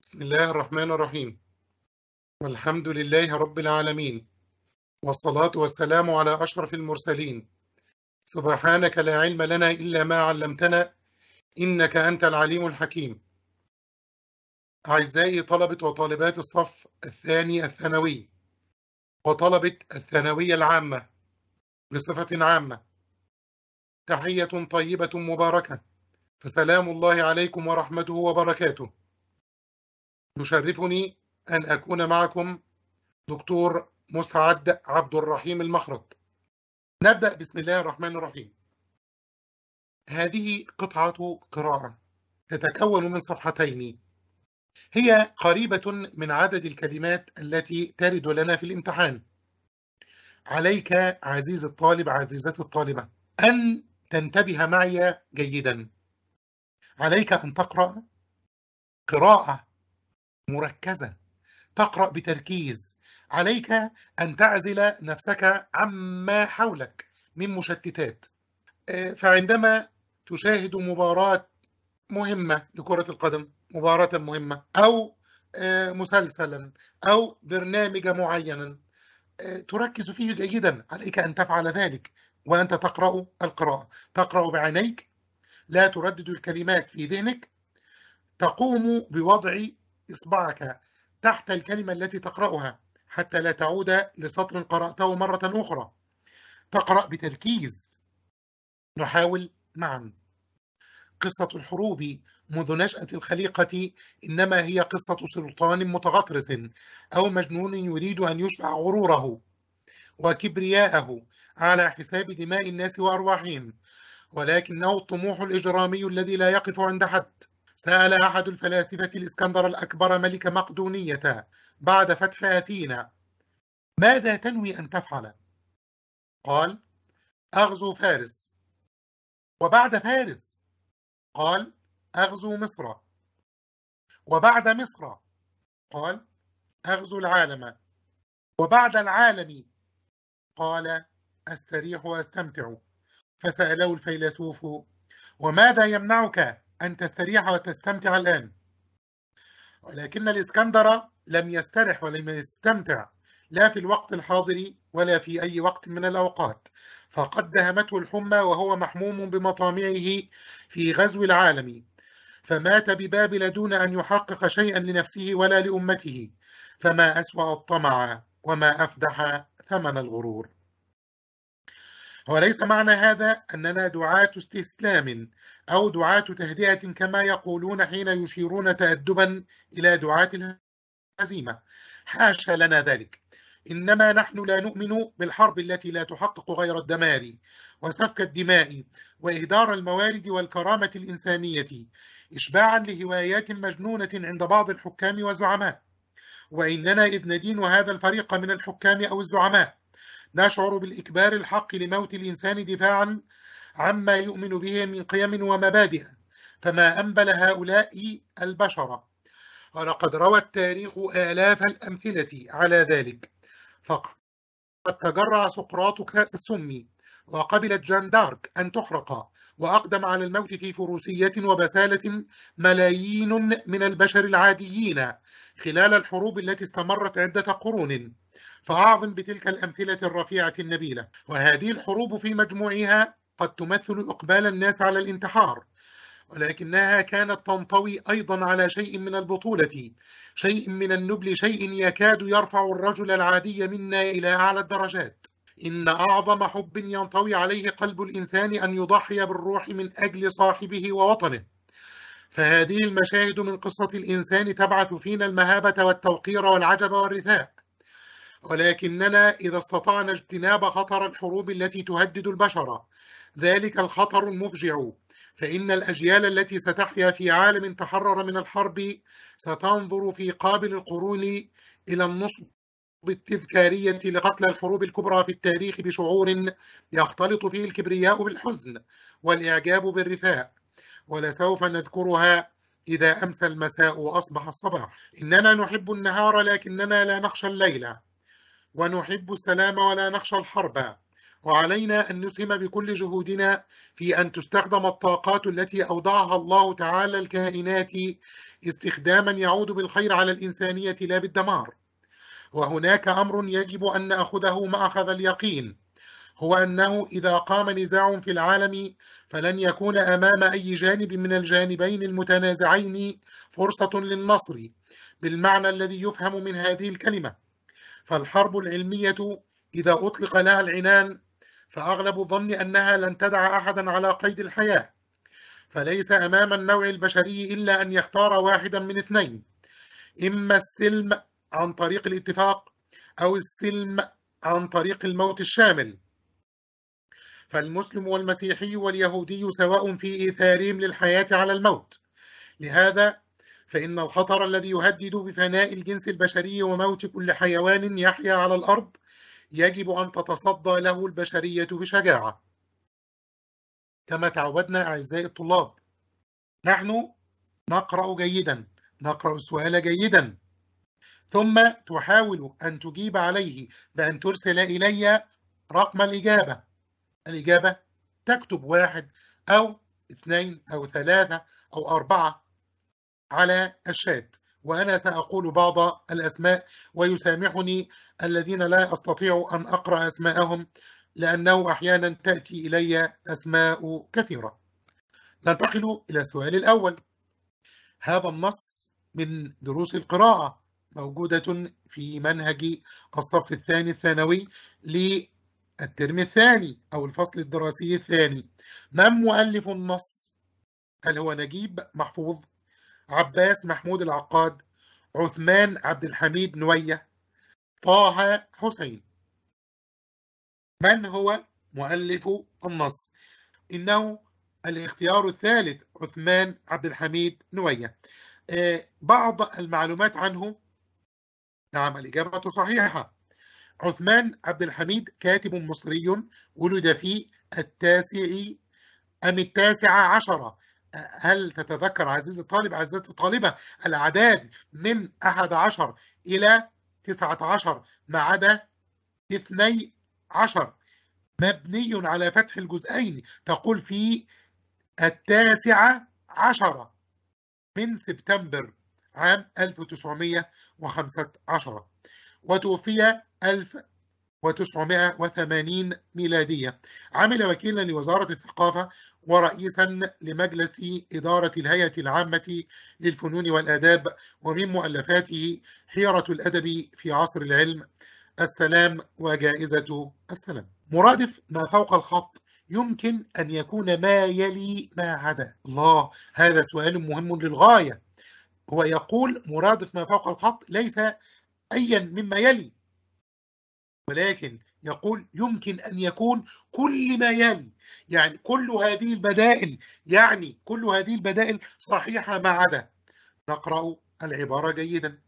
بسم الله الرحمن الرحيم والحمد لله رب العالمين والصلاة والسلام على أشرف المرسلين سبحانك لا علم لنا إلا ما علمتنا إنك أنت العليم الحكيم أعزائي طلبة وطالبات الصف الثاني الثانوي وطلبة الثانوية العامة بصفة عامة تحية طيبة مباركة فسلام الله عليكم ورحمته وبركاته يشرفني أن أكون معكم دكتور مسعد عبد الرحيم المخرط نبدأ بسم الله الرحمن الرحيم هذه قطعة قراءة تتكون من صفحتين هي قريبة من عدد الكلمات التي ترد لنا في الامتحان عليك عزيز الطالب عزيزتي الطالبة أن تنتبه معي جيدا عليك أن تقرأ قراءة مركزة تقرأ بتركيز عليك أن تعزل نفسك عما حولك من مشتتات آه، فعندما تشاهد مباراة مهمة لكرة القدم مباراة مهمة أو آه، مسلسلا أو برنامج معينا آه، تركز فيه جيدا عليك أن تفعل ذلك وأنت تقرأ القراءة تقرأ بعينيك لا تردد الكلمات في ذهنك تقوم بوضع إصبعك تحت الكلمة التي تقرأها حتى لا تعود لسطر قرأته مرة أخرى تقرأ بتركيز نحاول معا قصة الحروب منذ نشأة الخليقة إنما هي قصة سلطان متغطرس أو مجنون يريد أن يشبع غروره وكبرياءه على حساب دماء الناس وأرواحهم ولكنه الطموح الإجرامي الذي لا يقف عند حد سأل أحد الفلاسفة الإسكندر الأكبر ملك مقدونية بعد فتح أثينا ماذا تنوي أن تفعل؟ قال أغزو فارس وبعد فارس قال أغزو مصر وبعد مصر قال أغزو العالم وبعد العالم قال أستريح وأستمتع فسأله الفيلسوف وماذا يمنعك أن تستريح وتستمتع الآن ولكن الإسكندر لم يسترح ولم يستمتع لا في الوقت الحاضر ولا في أي وقت من الأوقات فقد دهمته الحمى وهو محموم بمطامعه في غزو العالم فمات ببابل دون أن يحقق شيئا لنفسه ولا لأمته فما أسوأ الطمع وما أفدح ثمن الغرور وليس معنى هذا أننا دعاة استسلام أو دعاة تهدئة كما يقولون حين يشيرون تأدبا إلى دعاة الهزيمة حاشا لنا ذلك إنما نحن لا نؤمن بالحرب التي لا تحقق غير الدمار وسفك الدماء وإهدار الموارد والكرامة الإنسانية إشباعا لهوايات مجنونة عند بعض الحكام والزعماء وإننا إذ ندين هذا الفريق من الحكام أو الزعماء نشعر بالإكبار الحق لموت الإنسان دفاعا عما يؤمن به من قيم ومبادئ فما أنبل هؤلاء البشر ولقد روى التاريخ آلاف الأمثلة على ذلك فقد تجرع سقراط كأس السم وقبلت جان دارك أن تحرق وأقدم على الموت في فروسية وبسالة ملايين من البشر العاديين خلال الحروب التي استمرت عدة قرون فأعظم بتلك الأمثلة الرفيعة النبيلة وهذه الحروب في مجموعها قد تمثل إقبال الناس على الانتحار ولكنها كانت تنطوي أيضا على شيء من البطولة شيء من النبل شيء يكاد يرفع الرجل العادي منا إلى أعلى الدرجات إن أعظم حب ينطوي عليه قلب الإنسان أن يضحي بالروح من أجل صاحبه ووطنه فهذه المشاهد من قصة الإنسان تبعث فينا المهابة والتوقير والعجب والرثاء ولكننا إذا استطعنا اجتناب خطر الحروب التي تهدد البشر ذلك الخطر المفجع فإن الأجيال التي ستحيا في عالم تحرر من الحرب ستنظر في قابل القرون إلى النصب التذكارية لقتل الحروب الكبرى في التاريخ بشعور يختلط فيه الكبرياء بالحزن والإعجاب بالرثاء ولسوف نذكرها إذا أمسى المساء وأصبح الصباح إننا نحب النهار لكننا لا نخشى الليل ونحب السلام ولا نخشى الحرب وعلينا أن نسهم بكل جهودنا في أن تستخدم الطاقات التي أودعها الله تعالى الكائنات استخداما يعود بالخير على الإنسانية لا بالدمار وهناك أمر يجب أن نأخذه مأخذ اليقين هو أنه إذا قام نزاع في العالم فلن يكون أمام أي جانب من الجانبين المتنازعين فرصة للنصر بالمعنى الذي يفهم من هذه الكلمة فالحرب العلمية إذا أطلق لها العنان فأغلب الظن أنها لن تدع أحدا على قيد الحياة فليس أمام النوع البشري إلا أن يختار واحدا من اثنين إما السلم عن طريق الاتفاق أو السلم عن طريق الموت الشامل فالمسلم والمسيحي واليهودي سواء في إيثارهم للحياة على الموت لهذا فإن الخطر الذي يهدد بفناء الجنس البشري وموت كل حيوان يحيا على الأرض يجب أن تتصدى له البشرية بشجاعة كما تعودنا أعزائي الطلاب نحن نقرأ جيدا نقرأ السؤال جيدا ثم تحاول أن تجيب عليه بأن ترسل إلي رقم الإجابة الإجابة تكتب واحد أو اثنين أو ثلاثة أو أربعة على الشات وأنا سأقول بعض الأسماء ويسامحني الذين لا أستطيع أن أقرأ أسماءهم لأنه أحيانا تأتي إلي أسماء كثيرة ننتقل إلى السؤال الأول هذا النص من دروس القراءة موجودة في منهج الصف الثاني الثانوي للترم الثاني أو الفصل الدراسي الثاني من مؤلف النص؟ هل هو نجيب محفوظ؟ عباس محمود العقاد؟ عثمان عبد الحميد نوية؟ طه حسين من هو مؤلف النص إنه الاختيار الثالث عثمان عبد الحميد نوية آه، بعض المعلومات عنه نعم الإجابة صحيحة عثمان عبد الحميد كاتب مصري ولد في التاسع أم التاسعة عشرة آه، هل تتذكر عزيزي الطالب عزيزتي الطالبة الأعداد من أحد عشر إلى تسعة عشر ما عدا اثني عشر مبني على فتح الجزئين تقول في التاسعة عشرة من سبتمبر عام 1915 وتوفي 1980 ميلادية عمل وكيلا لوزارة الثقافة ورئيسا لمجلس إدارة الهيئة العامة للفنون والآداب ومن مؤلفاته حيرة الأدب في عصر العلم السلام وجائزة السلام مرادف ما فوق الخط يمكن أن يكون ما يلي ما عدا الله هذا سؤال مهم للغاية هو يقول مرادف ما فوق الخط ليس أيا مما يلي ولكن يقول يمكن أن يكون كل ما يلي يعني كل هذه البدائل يعني كل هذه البدائل صحيحة ما عدا نقرأ العبارة جيدا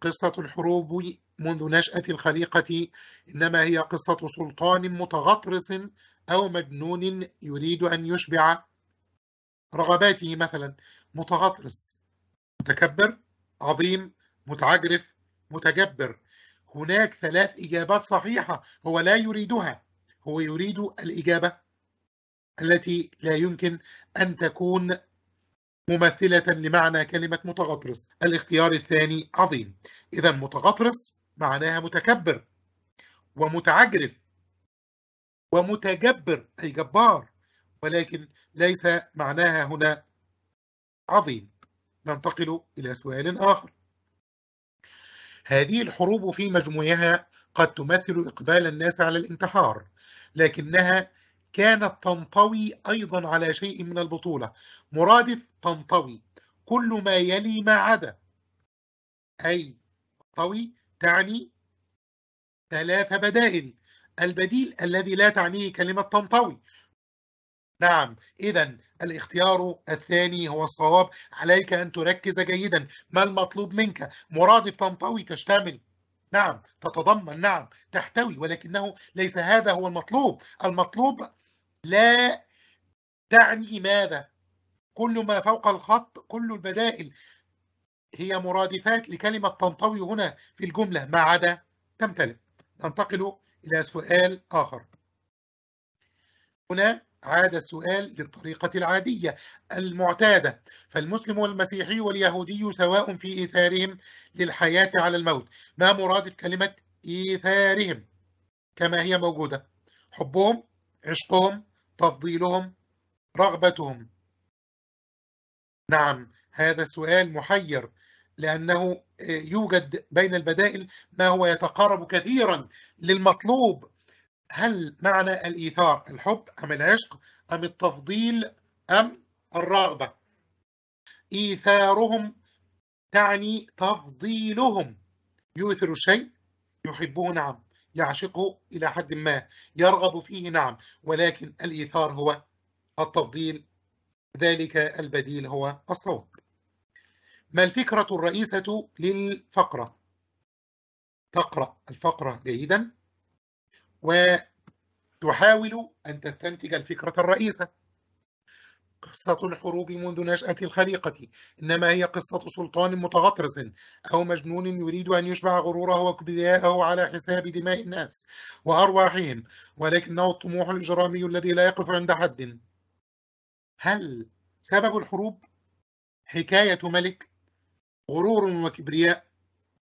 قصة الحروب منذ نشأة الخليقة إنما هي قصة سلطان متغطرس أو مجنون يريد أن يشبع رغباته مثلا متغطرس متكبر عظيم متعجرف متجبر هناك ثلاث إجابات صحيحة هو لا يريدها هو يريد الإجابة التي لا يمكن أن تكون ممثلة لمعنى كلمة متغطرس الاختيار الثاني عظيم إذا متغطرس معناها متكبر ومتعجرف ومتجبر أي جبار ولكن ليس معناها هنا عظيم ننتقل إلى سؤال آخر هذه الحروب في مجموعها قد تمثل إقبال الناس على الانتحار لكنها كانت تنطوي أيضا على شيء من البطولة مرادف تنطوي كل ما يلي ما عدا أي تنطوي تعني ثلاث بدائل البديل الذي لا تعنيه كلمة تنطوي نعم إذا الاختيار الثاني هو الصواب عليك أن تركز جيدا ما المطلوب منك مرادف تنطوي تشتمل نعم تتضمن نعم تحتوي ولكنه ليس هذا هو المطلوب المطلوب لا تعني ماذا كل ما فوق الخط كل البدائل هي مرادفات لكلمة تنطوي هنا في الجملة ما عدا تمتلئ ننتقل إلى سؤال آخر هنا عاد السؤال للطريقة العادية المعتادة فالمسلم والمسيحي واليهودي سواء في إيثارهم للحياة على الموت ما مراد كلمة إيثارهم كما هي موجودة حبهم عشقهم تفضيلهم رغبتهم نعم هذا السؤال محير لأنه آه، يوجد بين البدائل ما هو يتقارب كثيرا للمطلوب هل معنى الإيثار الحب أم العشق أم التفضيل أم الرغبة إيثارهم تعني تفضيلهم يؤثر الشيء يحبه نعم يعشقه إلى حد ما يرغب فيه نعم ولكن الإيثار هو التفضيل ذلك البديل هو الصوت ما الفكرة الرئيسة للفقرة؟ تقرأ الفقرة جيدا وتحاول أن تستنتج الفكرة الرئيسة قصة الحروب منذ نشأة الخليقة إنما هي قصة سلطان متغطرس أو مجنون يريد أن يشبع غروره وكبرياءه على حساب دماء الناس وأرواحهم ولكنه الطموح الإجرامي الذي لا يقف عند حد هل سبب الحروب حكاية ملك غرور وكبرياء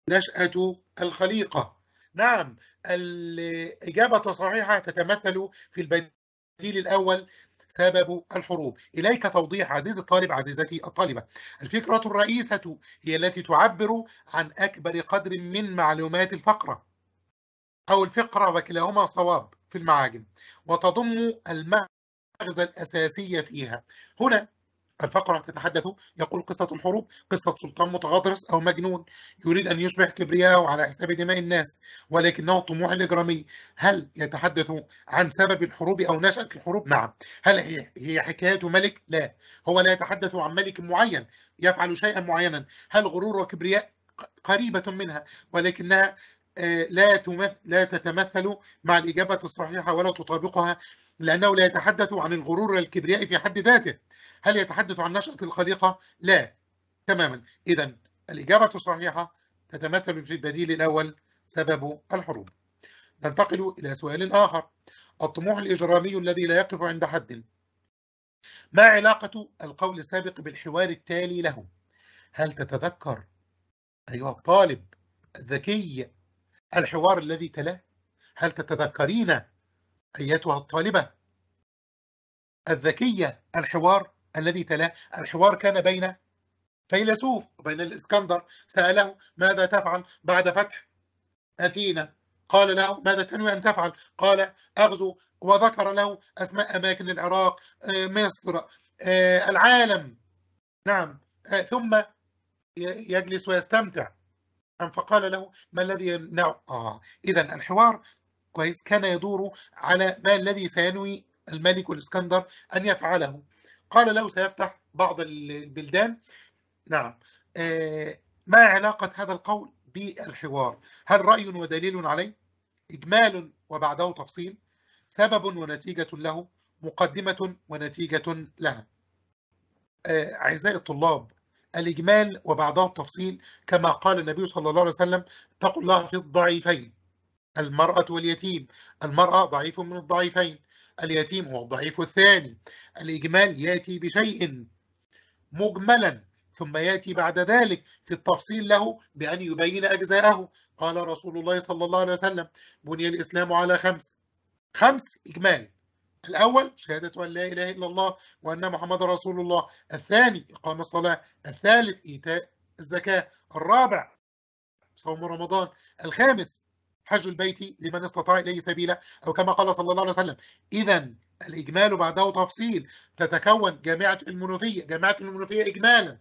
نشأة الخليقة نعم الإجابة الصحيحة تتمثل في البديل الأول سبب الحروب إليك توضيح عزيز الطالب عزيزتي الطالبة الفكرة الرئيسة هي التي تعبر عن أكبر قدر من معلومات الفقرة أو الفقرة وكلاهما صواب في المعاجم وتضم المغزى الأساسية فيها هنا الفقرة تتحدث يقول قصة الحروب قصة سلطان متغطرس أو مجنون يريد أن يشبع كبرياءه على حساب دماء الناس ولكنه طموح الإجرامي هل يتحدث عن سبب الحروب أو نشأة الحروب؟ نعم هل هي حكاية ملك؟ لا هو لا يتحدث عن ملك معين يفعل شيئا معينا هل غرور وكبرياء قريبة منها ولكنها آه، لا تمثل لا تتمثل مع الإجابة الصحيحة ولا تطابقها لأنه لا يتحدث عن الغرور والكبرياء في حد ذاته هل يتحدث عن نشأة الخليقة؟ لا تماما إذا الإجابة الصحيحة تتمثل في البديل الأول سبب الحروب ننتقل إلى سؤال آخر الطموح الإجرامي الذي لا يقف عند حد ما علاقة القول السابق بالحوار التالي له؟ هل تتذكر أيها الطالب الذكي الحوار الذي تلاه؟ هل تتذكرين أيتها الطالبة الذكية الحوار الذي تلاه الحوار كان بين فيلسوف وبين الإسكندر سأله ماذا تفعل بعد فتح أثينا قال له ماذا تنوي أن تفعل قال أغزو وذكر له أسماء أماكن العراق آه، مصر آه، العالم نعم آه، ثم يجلس ويستمتع نعم، فقال له ما الذي يمنع آه. إذا الحوار كويس كان يدور على ما الذي سينوي الملك الإسكندر أن يفعله قال له سيفتح بعض البلدان نعم آه، ما علاقة هذا القول بالحوار هل رأي ودليل عليه إجمال وبعده تفصيل سبب ونتيجة له مقدمة ونتيجة لها آه، أعزائي الطلاب الإجمال وبعده التفصيل كما قال النبي صلى الله عليه وسلم اتقوا الله في الضعيفين المرأة واليتيم المرأة ضعيف من الضعيفين اليتيم هو الضعيف الثاني الإجمال يأتي بشيء مجملا ثم يأتي بعد ذلك في التفصيل له بأن يبين أجزاءه قال رسول الله صلى الله عليه وسلم بني الإسلام على خمس خمس إجمال الأول شهادة أن لا إله إلا الله وأن محمد رسول الله الثاني إقام الصلاة الثالث إيتاء الزكاة الرابع صوم رمضان الخامس حج البيت لمن استطاع إليه سبيلا أو كما قال صلى الله عليه وسلم إذا الإجمال بعده تفصيل تتكون جامعة المنوفية جامعة المنوفية إجمالا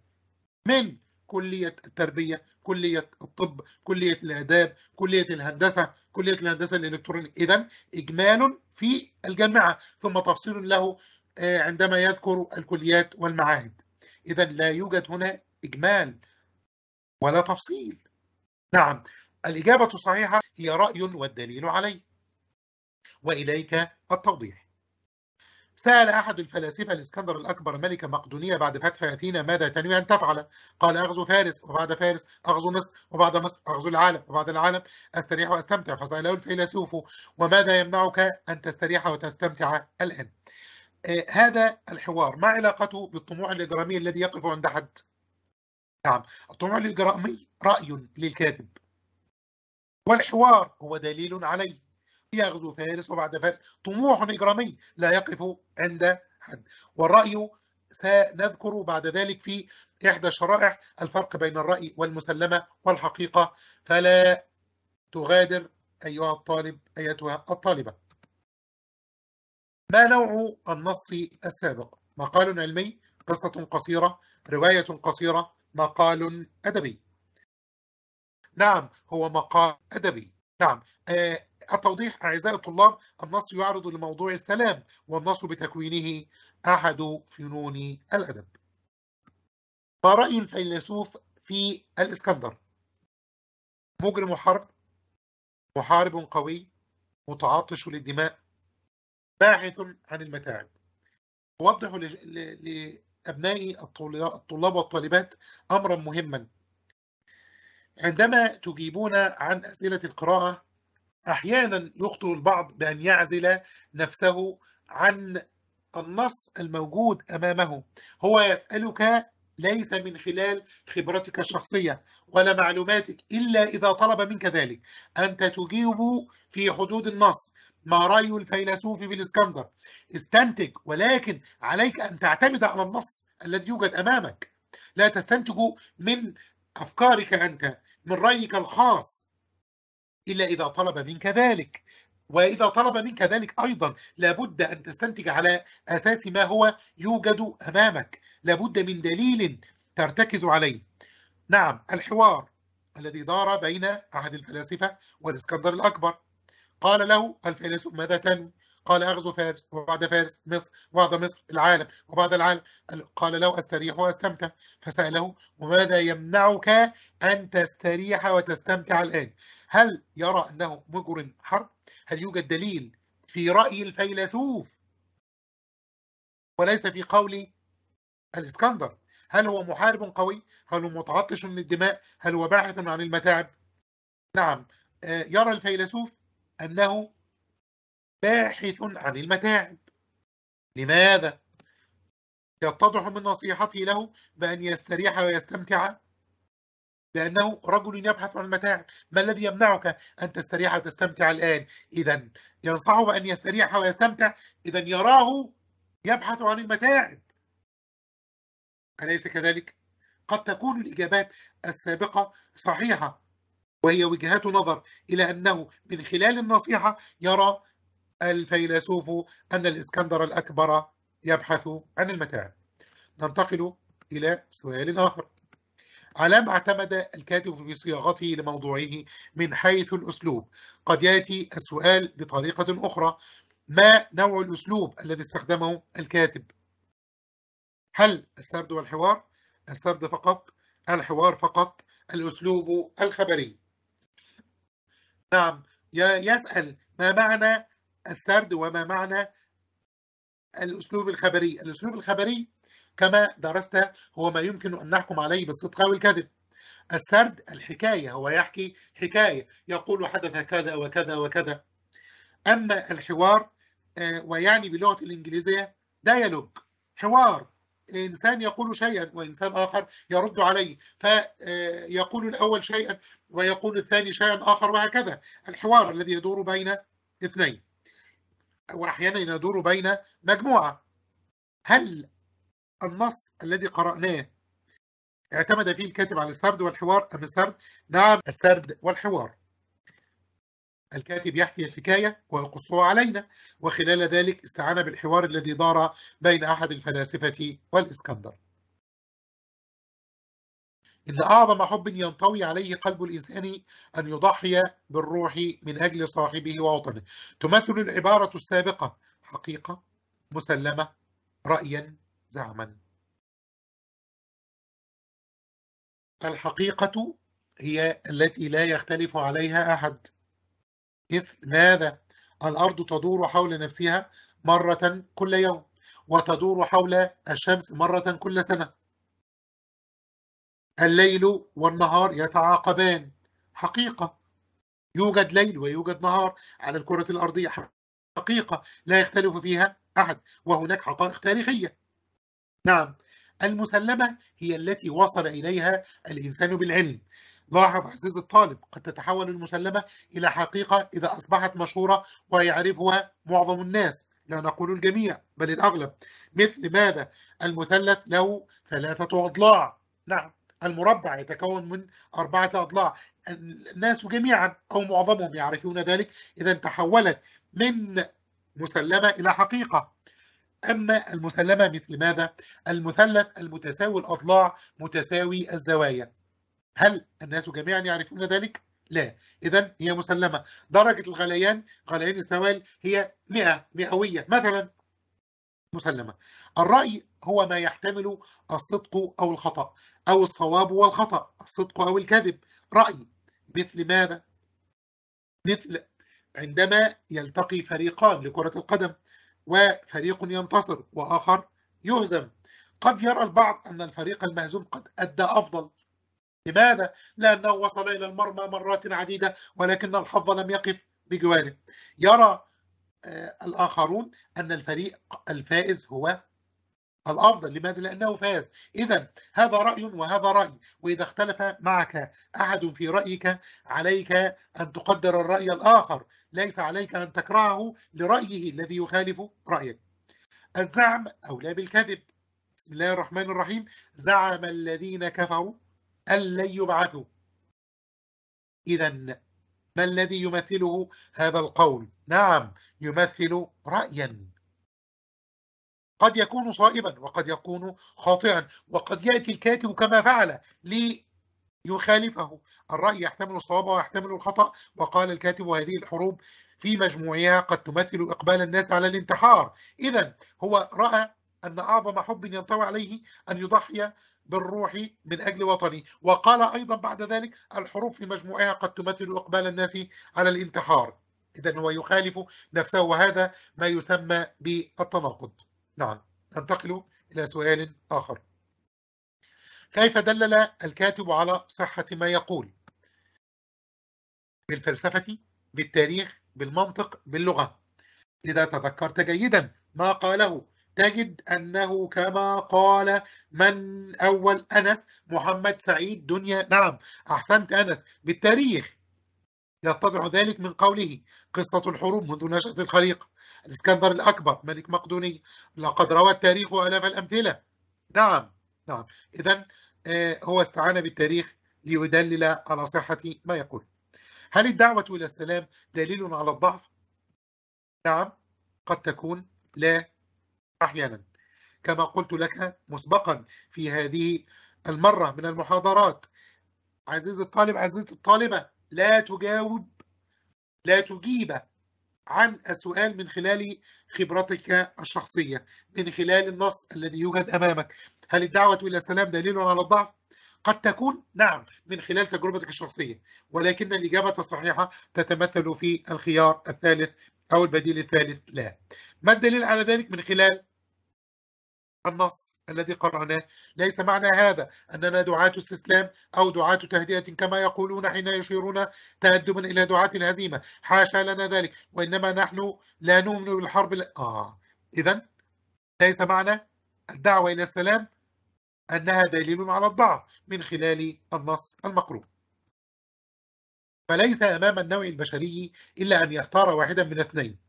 من كلية التربية كلية الطب كلية الآداب كلية الهندسة كلية الهندسة الإلكترونية إذا إجمال في الجامعة ثم تفصيل له آه، عندما يذكر الكليات والمعاهد إذا لا يوجد هنا إجمال ولا تفصيل نعم الإجابة صحيحة هي رأي والدليل عليه وإليك التوضيح سأل أحد الفلاسفة الإسكندر الأكبر ملك مقدونية بعد فتح أثينا ماذا تنوي أن تفعل؟ قال أغزو فارس وبعد فارس أغزو مصر وبعد مصر أغزو العالم وبعد العالم أستريح وأستمتع فسأله الفيلسوف وماذا يمنعك أن تستريح وتستمتع الآن؟ آه هذا الحوار ما علاقته بالطموح الإجرامي الذي يقف عند حد؟ نعم الطموح الإجرامي رأي للكاتب والحوار هو دليل عليه يغزو فارس وبعد فارس طموح إجرامي لا يقف عند حد والرأي سنذكر بعد ذلك في إحدى شرائح الفرق بين الرأي والمسلمة والحقيقة فلا تغادر أيها الطالب أيتها الطالبة ما نوع النص السابق؟ مقال علمي قصة قصيرة رواية قصيرة مقال أدبي نعم هو مقال أدبي نعم آه، التوضيح أعزائي الطلاب النص يعرض لموضوع السلام والنص بتكوينه أحد فنون الأدب ما رأي الفيلسوف في الإسكندر؟ مجرم حرب محارب قوي متعطش للدماء باحث عن المتاعب أوضح لأبنائي الطلاب والطالبات أمرا مهما عندما تجيبون عن أسئلة القراءة أحيانا يخطئ البعض بأن يعزل نفسه عن النص الموجود أمامه هو يسألك ليس من خلال خبرتك الشخصية ولا معلوماتك إلا إذا طلب منك ذلك أنت تجيب في حدود النص ما رأي الفيلسوف بالإسكندر استنتج ولكن عليك أن تعتمد على النص الذي يوجد أمامك لا تستنتج من أفكارك أنت من رأيك الخاص إلا إذا طلب منك ذلك وإذا طلب منك ذلك أيضا لابد أن تستنتج على أساس ما هو يوجد أمامك لابد من دليل ترتكز عليه نعم الحوار الذي دار بين أحد الفلاسفة والإسكندر الأكبر قال له الفيلسوف ماذا تنوي قال أغزو فارس وبعد فارس مصر وبعد مصر العالم وبعد العالم قال له أستريح وأستمتع فسأله وماذا يمنعك أن تستريح وتستمتع الآن هل يرى أنه مجرم حرب هل يوجد دليل في رأي الفيلسوف وليس في قول الإسكندر هل هو محارب قوي هل هو متعطش للدماء هل هو باحث عن المتاعب نعم آه، يرى الفيلسوف أنه باحث عن المتاعب لماذا؟ يتضح من نصيحته له بأن يستريح ويستمتع لأنه رجل يبحث عن المتاعب ما الذي يمنعك أن تستريح وتستمتع الآن؟ إذا ينصحه بان يستريح ويستمتع إذا يراه يبحث عن المتاعب أليس كذلك؟ قد تكون الإجابات السابقة صحيحة وهي وجهات نظر إلى أنه من خلال النصيحة يرى الفيلسوف أن الإسكندر الأكبر يبحث عن المتاع ننتقل إلى سؤال آخر على ما اعتمد الكاتب في صياغته لموضوعه من حيث الأسلوب قد يأتي السؤال بطريقة أخرى ما نوع الأسلوب الذي استخدمه الكاتب هل السرد والحوار السرد فقط الحوار فقط الأسلوب الخبري نعم يسأل ما معنى السرد وما معنى الأسلوب الخبري الأسلوب الخبري كما درست هو ما يمكن أن نحكم عليه بالصدق أو الكذب السرد الحكاية هو يحكي حكاية يقول حدث كذا وكذا وكذا أما الحوار آه، ويعني باللغة الإنجليزية ديالوج حوار إنسان يقول شيئا وإنسان آخر يرد عليه فيقول آه، الأول شيئا ويقول الثاني شيئا آخر وهكذا الحوار الذي يدور بين اثنين واحيانا يدور بين مجموعة هل النص الذي قرأناه اعتمد فيه الكاتب على السرد والحوار أم السرد؟ نعم السرد والحوار الكاتب يحكي الحكاية ويقصها علينا وخلال ذلك استعان بالحوار الذي دار بين أحد الفلاسفة والإسكندر إن أعظم حب ينطوي عليه قلب الإنسان أن يضحي بالروح من أجل صاحبه ووطنه تمثل العبارة السابقة حقيقة مسلمة رأيا زعما الحقيقة هي التي لا يختلف عليها أحد إذ ماذا؟ الأرض تدور حول نفسها مرة كل يوم وتدور حول الشمس مرة كل سنة الليل والنهار يتعاقبان حقيقة يوجد ليل ويوجد نهار على الكرة الأرضية حقيقة لا يختلف فيها أحد وهناك حقائق تاريخية نعم المسلمة هي التي وصل إليها الإنسان بالعلم لاحظ عزيز الطالب قد تتحول المسلمة إلى حقيقة إذا أصبحت مشهورة ويعرفها معظم الناس لا نقول الجميع بل الأغلب مثل ماذا المثلث له ثلاثة أضلاع نعم المربع يتكون من أربعة أضلاع الناس جميعا أو معظمهم يعرفون ذلك إذا تحولت من مسلمة إلى حقيقة أما المسلمة مثل ماذا؟ المثلث المتساوي الأضلاع متساوي الزوايا هل الناس جميعا يعرفون ذلك؟ لا إذا هي مسلمة درجة الغليان غليان السوال هي 100 مئوية مثلا مسلمة الرأي هو ما يحتمل الصدق أو الخطأ أو الصواب والخطأ الصدق أو الكذب رأي مثل ماذا؟ مثل عندما يلتقي فريقان لكرة القدم وفريق ينتصر وآخر يهزم قد يرى البعض أن الفريق المهزوم قد أدى أفضل لماذا؟ لأنه وصل إلى المرمى مرات عديدة ولكن الحظ لم يقف بجواره يرى آه، الآخرون أن الفريق الفائز هو الافضل لماذا لانه فاز اذا هذا راي وهذا راي واذا اختلف معك احد في رايك عليك ان تقدر الراي الاخر ليس عليك ان تكرهه لرايه الذي يخالف رايك الزعم اولى بالكذب بسم الله الرحمن الرحيم زعم الذين كفروا ان لن يبعثوا اذا ما الذي يمثله هذا القول نعم يمثل رايا قد يكون صائبا وقد يكون خاطئا وقد يأتي الكاتب كما فعل ليخالفه الرأي يحتمل الصواب ويحتمل الخطأ وقال الكاتب وهذه الحروب في مجموعها قد تمثل إقبال الناس على الانتحار إذا هو رأى أن أعظم حب ينطوي عليه أن يضحي بالروح من أجل وطني وقال أيضا بعد ذلك الحروب في مجموعها قد تمثل إقبال الناس على الانتحار إذا هو يخالف نفسه وهذا ما يسمى بالتناقض نعم ننتقل إلى سؤال آخر كيف دلل الكاتب على صحة ما يقول بالفلسفة بالتاريخ بالمنطق باللغة إذا تذكرت جيدا ما قاله تجد أنه كما قال من أول أنس محمد سعيد دنيا نعم أحسنت أنس بالتاريخ يتضح ذلك من قوله قصة الحروب منذ نشأة الخليقة الإسكندر الأكبر ملك مقدوني لقد روى التاريخ آلاف الأمثلة نعم نعم إذا آه، هو استعان بالتاريخ ليدلل على صحة ما يقول هل الدعوة إلى السلام دليل على الضعف؟ نعم قد تكون لا أحيانا كما قلت لك مسبقا في هذه المرة من المحاضرات عزيز الطالب عزيزة الطالبة لا تجاوب لا تجيب عن السؤال من خلال خبرتك الشخصية من خلال النص الذي يوجد أمامك هل الدعوة إلى السلام دليل على الضعف؟ قد تكون نعم من خلال تجربتك الشخصية ولكن الإجابة الصحيحة تتمثل في الخيار الثالث أو البديل الثالث لا ما الدليل على ذلك من خلال النص الذي قرأناه ليس معنى هذا أننا دعاة استسلام أو دعاة تهدئة كما يقولون حين يشيرون تأدبا إلى دعاة الهزيمة حاشا لنا ذلك وإنما نحن لا نؤمن بالحرب ل... آه. إذا ليس معنى الدعوة إلى السلام أنها دليل على الضعف من خلال النص المقروء فليس أمام النوع البشري إلا أن يختار واحدا من اثنين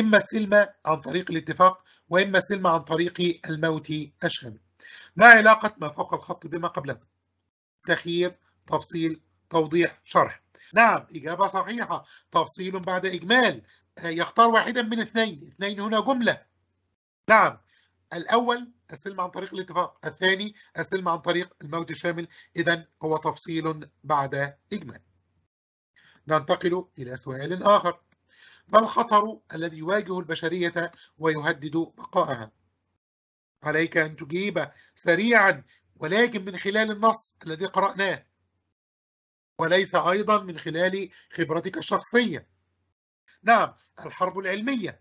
إما السلم عن طريق الاتفاق وإما السلم عن طريق الموت الشامل ما علاقة ما فوق الخط بما قبله؟ تخيير تفصيل توضيح شرح نعم إجابة صحيحة تفصيل بعد إجمال آه، يختار واحدا من اثنين اثنين هنا جملة نعم الأول السلم عن طريق الاتفاق الثاني السلم عن طريق الموت الشامل إذا هو تفصيل بعد إجمال ننتقل إلى سؤال آخر بل خطر الذي يواجه البشرية ويهدد بقائها عليك أن تجيب سريعا ولكن من خلال النص الذي قرأناه وليس أيضا من خلال خبرتك الشخصية نعم الحرب العلمية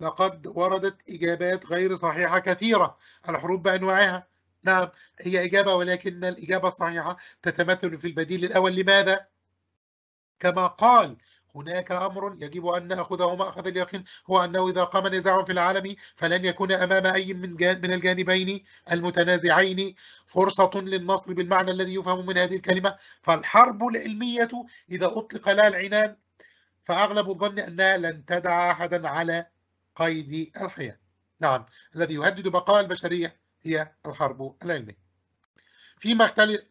لقد وردت إجابات غير صحيحة كثيرة الحروب بأنواعها نعم هي إجابة ولكن الإجابة الصحيحة تتمثل في البديل الأول لماذا؟ كما قال هناك أمر يجب أن نأخذه مأخذ اليقين هو أنه إذا قام نزاع في العالم فلن يكون أمام أي من من الجانبين المتنازعين فرصة للنصر بالمعنى الذي يفهم من هذه الكلمة فالحرب العلمية إذا أطلق لها العنان فأغلب الظن أنها لن تدع أحدا على قيد الحياة نعم الذي يهدد بقاء البشرية هي الحرب العلمية فيما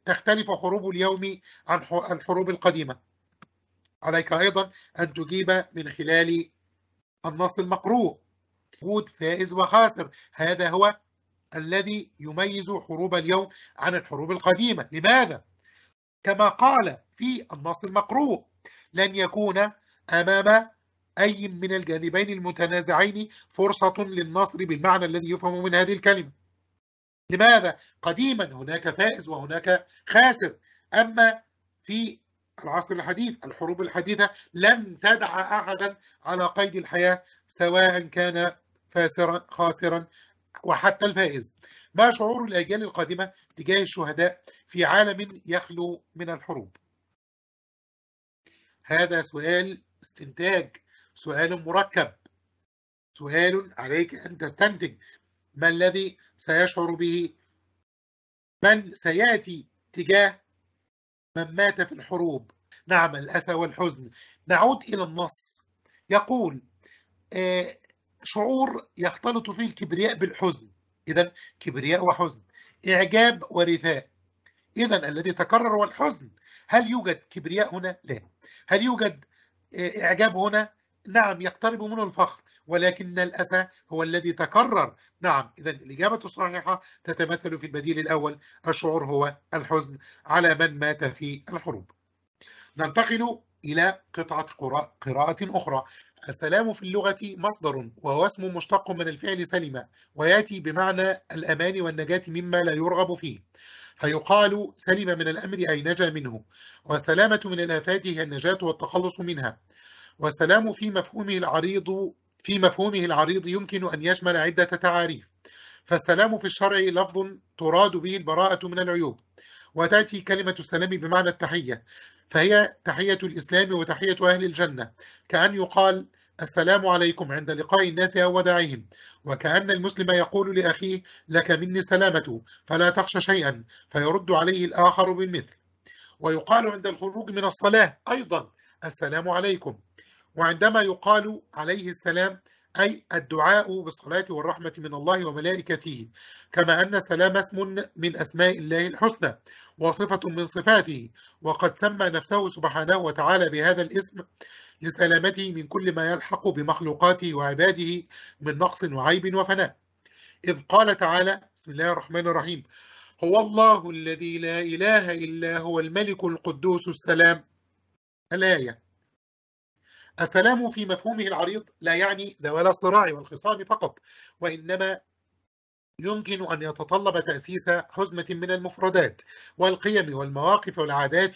تختلف حروب اليوم عن الحروب القديمة عليك أيضا أن تجيب من خلال النص المقروء وجود فائز وخاسر هذا هو الذي يميز حروب اليوم عن الحروب القديمة لماذا؟ كما قال في النص المقروء لن يكون أمام أي من الجانبين المتنازعين فرصة للنصر بالمعنى الذي يفهم من هذه الكلمة لماذا؟ قديما هناك فائز وهناك خاسر أما في العصر الحديث الحروب الحديثة لن تدع أحدا على قيد الحياة سواء كان فاسرا خاسرا وحتى الفائز ما شعور الأجيال القادمة تجاه الشهداء في عالم يخلو من الحروب هذا سؤال استنتاج سؤال مركب سؤال عليك أن تستنتج ما الذي سيشعر به من سيأتي تجاه من مات في الحروب نعم الأسى والحزن نعود إلى النص يقول آه، شعور يختلط فيه الكبرياء بالحزن إذا كبرياء وحزن إعجاب ورثاء إذا الذي تكرر هو الحزن هل يوجد كبرياء هنا؟ لا هل يوجد آه، إعجاب هنا؟ نعم يقترب منه الفخر ولكن الأسى هو الذي تكرر نعم إذا الإجابة الصحيحة تتمثل في البديل الأول الشعور هو الحزن على من مات في الحروب ننتقل إلى قطعة قراءة, قراءة أخرى السلام في اللغة مصدر وهو اسم مشتق من الفعل سلم ويأتي بمعنى الأمان والنجاة مما لا يرغب فيه فيقال سلم من الأمر أي نجا منه والسلامة من الآفات هي النجاة والتخلص منها والسلام في مفهومه العريض في مفهومه العريض يمكن أن يشمل عدة تعاريف فالسلام في الشرع لفظ تراد به البراءة من العيوب وتأتي كلمة السلام بمعنى التحية فهي تحية الإسلام وتحية أهل الجنة كأن يقال السلام عليكم عند لقاء الناس أو وداعهم وكأن المسلم يقول لأخيه لك مني السلامة فلا تخش شيئا فيرد عليه الآخر بالمثل ويقال عند الخروج من الصلاة أيضا السلام عليكم وعندما يقال عليه السلام أي الدعاء بالصلاة والرحمة من الله وملائكته كما أن سلام اسم من أسماء الله الحسنى وصفة من صفاته وقد سمى نفسه سبحانه وتعالى بهذا الاسم لسلامته من كل ما يلحق بمخلوقاته وعباده من نقص وعيب وفناء إذ قال تعالى بسم الله الرحمن الرحيم هو الله الذي لا إله إلا هو الملك القدوس السلام الآية السلام في مفهومه العريض لا يعني زوال الصراع والخصام فقط وإنما يمكن أن يتطلب تأسيس حزمة من المفردات والقيم والمواقف والعادات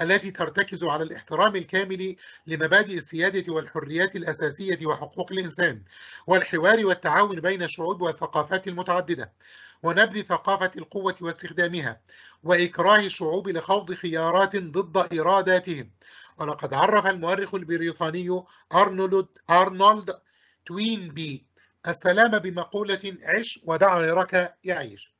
التي ترتكز على الاحترام الكامل لمبادئ السيادة والحريات الأساسية وحقوق الإنسان والحوار والتعاون بين الشعوب والثقافات المتعددة ونبذ ثقافة القوة واستخدامها وإكراه الشعوب لخوض خيارات ضد إراداتهم ولقد عرف المؤرخ البريطاني أرنولد أرنولد توينبي السلام بمقولة عش ودع غيرك يعيش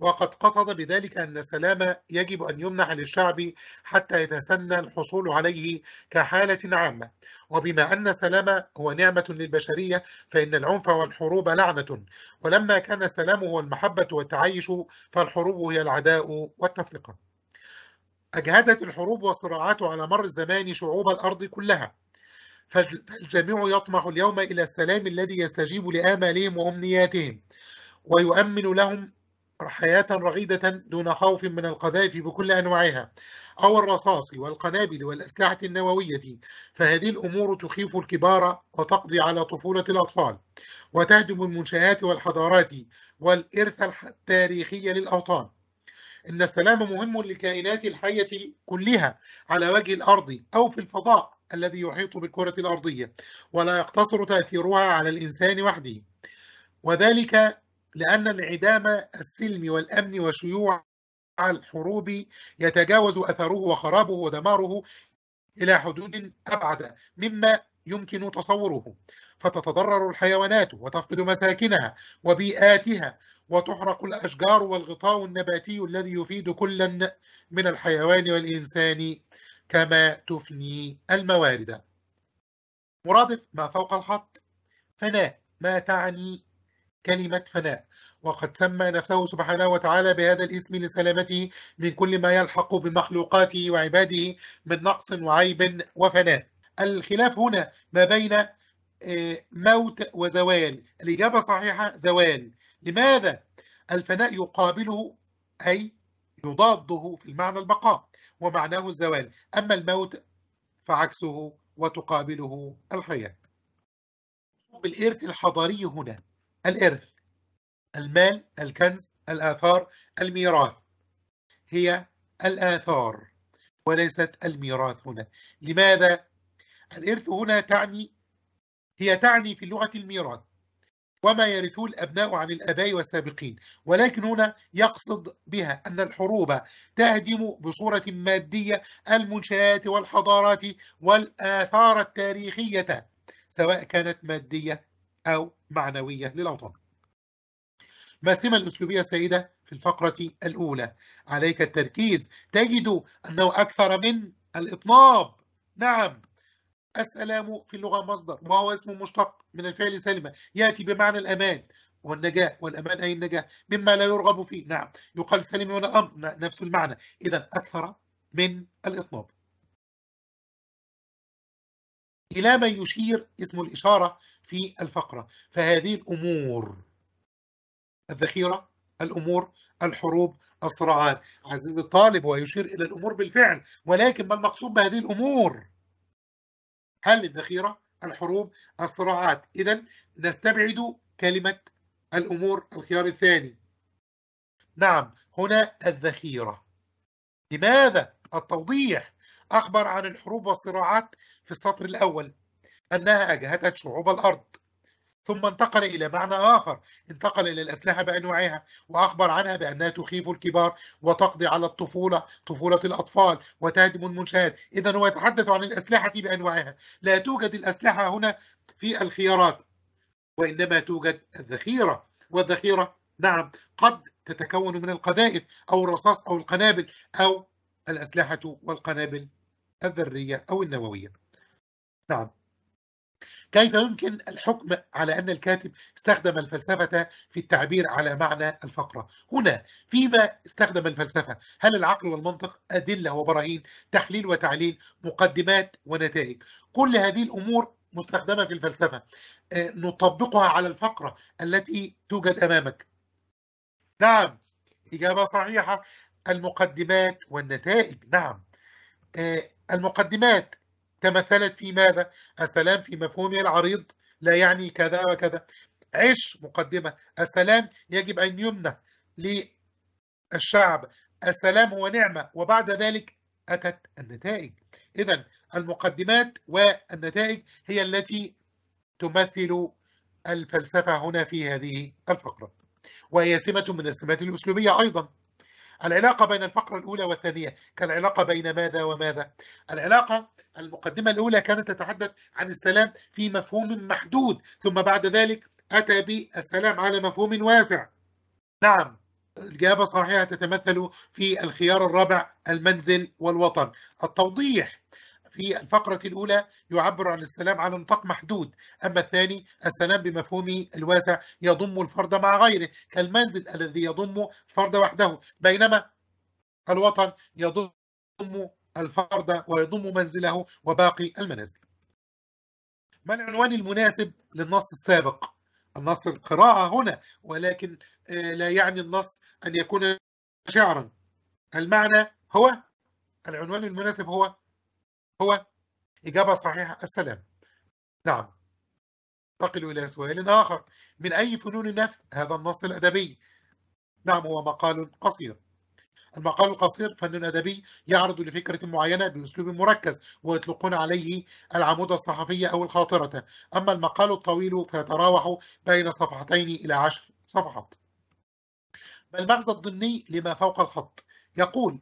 وقد قصد بذلك أن السلام يجب أن يمنح للشعب حتى يتسنى الحصول عليه كحالة عامة وبما أن السلام هو نعمة للبشرية فإن العنف والحروب لعنة ولما كان السلام هو المحبة والتعايش فالحروب هي العداء والتفرقة أجهدت الحروب والصراعات على مر الزمان شعوب الأرض كلها فالجميع يطمح اليوم إلى السلام الذي يستجيب لآمالهم وأمنياتهم ويؤمن لهم حياة رغيدة دون خوف من القذائف بكل أنواعها أو الرصاص والقنابل والأسلحة النووية فهذه الأمور تخيف الكبار وتقضي على طفولة الأطفال وتهدم المنشآت والحضارات والإرث التاريخي للأوطان أن السلام مهم للكائنات الحية كلها على وجه الأرض أو في الفضاء الذي يحيط بالكرة الأرضية ولا يقتصر تأثيرها على الإنسان وحده وذلك لأن انعدام السلم والأمن وشيوع الحروب يتجاوز أثره وخرابه ودماره إلى حدود أبعد مما يمكن تصوره فتتضرر الحيوانات وتفقد مساكنها وبيئاتها وتحرق الأشجار والغطاء النباتي الذي يفيد كلا من الحيوان والإنسان كما تفني الموارد مرادف ما فوق الخط فناء ما تعني كلمة فناء وقد سمى نفسه سبحانه وتعالى بهذا الاسم لسلامته من كل ما يلحق بمخلوقاته وعباده من نقص وعيب وفناء الخلاف هنا ما بين آه، موت وزوال الإجابة صحيحة زوال لماذا الفناء يقابله أي يضاده في المعنى البقاء ومعناه الزوال أما الموت فعكسه وتقابله الحياة بالإرث الحضاري هنا الإرث المال الكنز الآثار الميراث هي الآثار وليست الميراث هنا لماذا الإرث هنا تعني هي تعني في اللغة الميراث وما يرثه الأبناء عن الآباء والسابقين ولكن هنا يقصد بها أن الحروب تهدم بصورة مادية المنشآت والحضارات والآثار التاريخية سواء كانت مادية أو معنوية للأوطان ما سمى الأسلوبية السائدة في الفقرة الأولى عليك التركيز تجد أنه أكثر من الإطناب نعم السلام في اللغة مصدر وهو اسم مشتق من الفعل سلمة يأتي بمعنى الأمان والنجاة والأمان أي النجاة مما لا يرغب فيه نعم يقال سلم من الأمر نفس المعنى إذا أكثر من الإطناب إلى من يشير اسم الإشارة في الفقرة فهذه الأمور الذخيرة الأمور الحروب الصراعات عزيزي الطالب هو يشير إلى الأمور بالفعل ولكن ما المقصود بهذه الأمور حل الذخيرة الحروب الصراعات إذا نستبعد كلمة الأمور الخيار الثاني نعم هنا الذخيرة لماذا التوضيح أخبر عن الحروب والصراعات في السطر الأول أنها أجهدت شعوب الأرض ثم انتقل إلى معنى آخر انتقل إلى الأسلحة بأنواعها وأخبر عنها بأنها تخيف الكبار وتقضي على الطفولة طفولة الأطفال وتهدم المنشآت إذا هو يتحدث عن الأسلحة بأنواعها لا توجد الأسلحة هنا في الخيارات وإنما توجد الذخيرة والذخيرة نعم قد تتكون من القذائف أو الرصاص أو القنابل أو الأسلحة والقنابل الذرية أو النووية نعم كيف يمكن الحكم على أن الكاتب استخدم الفلسفة في التعبير على معنى الفقرة هنا فيما استخدم الفلسفة هل العقل والمنطق أدلة وبراهين تحليل وتعليل مقدمات ونتائج كل هذه الأمور مستخدمة في الفلسفة آه، نطبقها على الفقرة التي توجد أمامك نعم إجابة صحيحة المقدمات والنتائج نعم آه، المقدمات تمثلت في ماذا؟ السلام في مفهومه العريض لا يعني كذا وكذا عش مقدمة السلام يجب أن يمنى للشعب السلام هو نعمة وبعد ذلك أتت النتائج إذا المقدمات والنتائج هي التي تمثل الفلسفة هنا في هذه الفقرة وهي سمة من السمات الأسلوبية أيضا العلاقة بين الفقرة الأولى والثانية كالعلاقة بين ماذا وماذا العلاقة المقدمة الأولى كانت تتحدث عن السلام في مفهوم محدود ثم بعد ذلك أتى بالسلام على مفهوم واسع نعم الإجابة صحيحة تتمثل في الخيار الرابع المنزل والوطن التوضيح في الفقرة الأولى يعبر عن السلام على نطاق محدود أما الثاني السلام بمفهومه الواسع يضم الفرد مع غيره كالمنزل الذي يضم الفرد وحده بينما الوطن يضم الفرد ويضم منزله وباقي المنازل ما العنوان المناسب للنص السابق النص القراءة هنا ولكن آه، لا يعني النص أن يكون شعرا المعنى هو العنوان المناسب هو هو إجابة صحيحة السلام نعم ننتقل إلى سؤال آخر من أي فنون النثر هذا النص الأدبي نعم هو مقال قصير المقال القصير فن أدبي يعرض لفكرة معينة بأسلوب مركز ويطلقون عليه العمود الصحفي أو الخاطرة أما المقال الطويل فيتراوح بين صفحتين إلى عشر صفحات ما المغزى الضمني لما فوق الخط يقول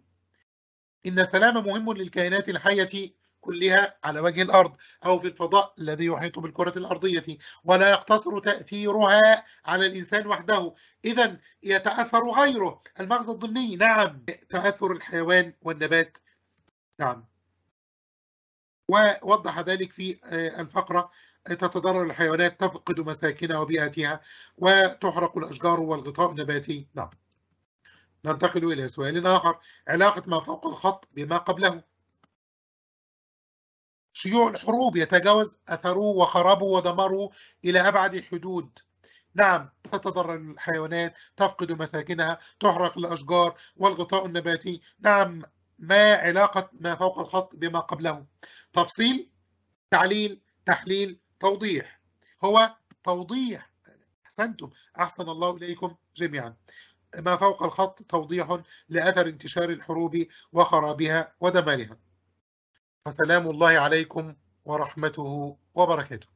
إن السلام مهم للكائنات الحية كلها على وجه الأرض أو في الفضاء الذي يحيط بالكرة الأرضية ولا يقتصر تأثيرها على الإنسان وحده إذا يتأثر غيره المغزى الضمني نعم تأثر الحيوان والنبات نعم ووضح ذلك في آه، الفقرة تتضرر الحيوانات تفقد مساكنها وبيئتها وتحرق الأشجار والغطاء النباتي نعم ننتقل إلى سؤال آخر علاقة ما فوق الخط بما قبله شيوع الحروب يتجاوز أثره وخرابه ودمره إلى أبعد الحدود نعم تتضرر الحيوانات تفقد مساكنها تحرق الأشجار والغطاء النباتي نعم ما علاقة ما فوق الخط بما قبله تفصيل تعليل تحليل توضيح هو توضيح أحسنتم أحسن الله إليكم جميعا ما فوق الخط توضيح لأثر انتشار الحروب وخرابها ودمارها وسلام الله عليكم ورحمته وبركاته